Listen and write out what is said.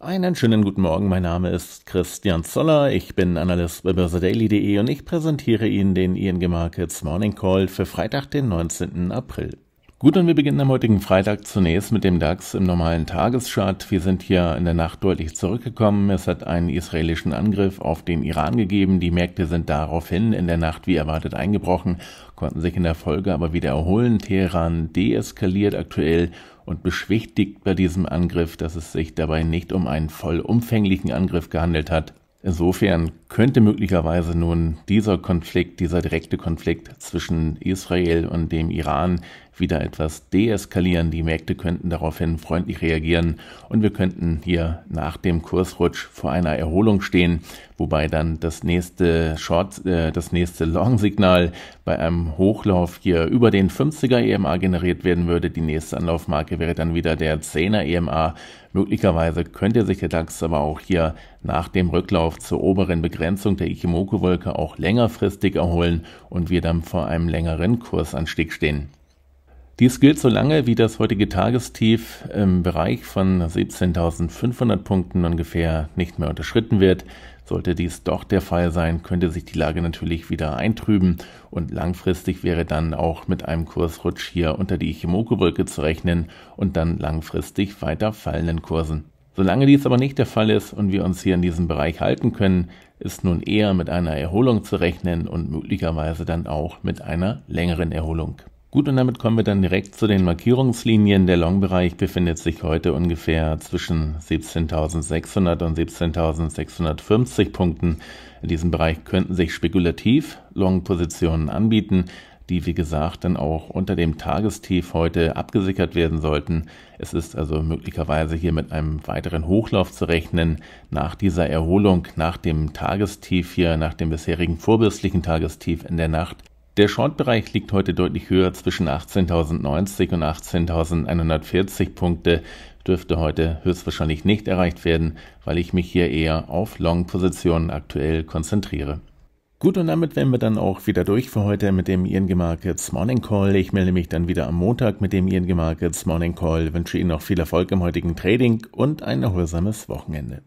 Einen schönen guten Morgen, mein Name ist Christian Zoller, ich bin Analyst bei börsedaily.de und ich präsentiere Ihnen den ING Markets Morning Call für Freitag, den 19. April. Gut, und wir beginnen am heutigen Freitag zunächst mit dem DAX im normalen Tageschart. Wir sind hier in der Nacht deutlich zurückgekommen. Es hat einen israelischen Angriff auf den Iran gegeben. Die Märkte sind daraufhin in der Nacht wie erwartet eingebrochen, konnten sich in der Folge aber wieder erholen. Teheran deeskaliert aktuell und beschwichtigt bei diesem Angriff, dass es sich dabei nicht um einen vollumfänglichen Angriff gehandelt hat. Insofern könnte möglicherweise nun dieser Konflikt, dieser direkte Konflikt zwischen Israel und dem Iran wieder etwas deeskalieren. Die Märkte könnten daraufhin freundlich reagieren und wir könnten hier nach dem Kursrutsch vor einer Erholung stehen, wobei dann das nächste Short, äh, das nächste Long-Signal bei einem Hochlauf hier über den 50er EMA generiert werden würde. Die nächste Anlaufmarke wäre dann wieder der 10er EMA. Möglicherweise könnte sich der DAX aber auch hier nach dem Rücklauf zur oberen Begrenzung der Ichimoku-Wolke auch längerfristig erholen und wir dann vor einem längeren Kursanstieg stehen. Dies gilt so lange, wie das heutige Tagestief im Bereich von 17.500 Punkten ungefähr nicht mehr unterschritten wird. Sollte dies doch der Fall sein, könnte sich die Lage natürlich wieder eintrüben und langfristig wäre dann auch mit einem Kursrutsch hier unter die ichimoku wolke zu rechnen und dann langfristig weiter fallenden Kursen. Solange dies aber nicht der Fall ist und wir uns hier in diesem Bereich halten können, ist nun eher mit einer Erholung zu rechnen und möglicherweise dann auch mit einer längeren Erholung. Gut, und damit kommen wir dann direkt zu den Markierungslinien. Der Long-Bereich befindet sich heute ungefähr zwischen 17.600 und 17.650 Punkten. In diesem Bereich könnten sich spekulativ Long-Positionen anbieten, die wie gesagt dann auch unter dem Tagestief heute abgesichert werden sollten. Es ist also möglicherweise hier mit einem weiteren Hochlauf zu rechnen. Nach dieser Erholung, nach dem Tagestief hier, nach dem bisherigen vorbürstlichen Tagestief in der Nacht, der Short-Bereich liegt heute deutlich höher zwischen 18.090 und 18.140 Punkte, dürfte heute höchstwahrscheinlich nicht erreicht werden, weil ich mich hier eher auf Long-Positionen aktuell konzentriere. Gut, und damit wären wir dann auch wieder durch für heute mit dem ING Markets Morning Call. Ich melde mich dann wieder am Montag mit dem ING Markets Morning Call, wünsche Ihnen noch viel Erfolg im heutigen Trading und ein erholsames Wochenende.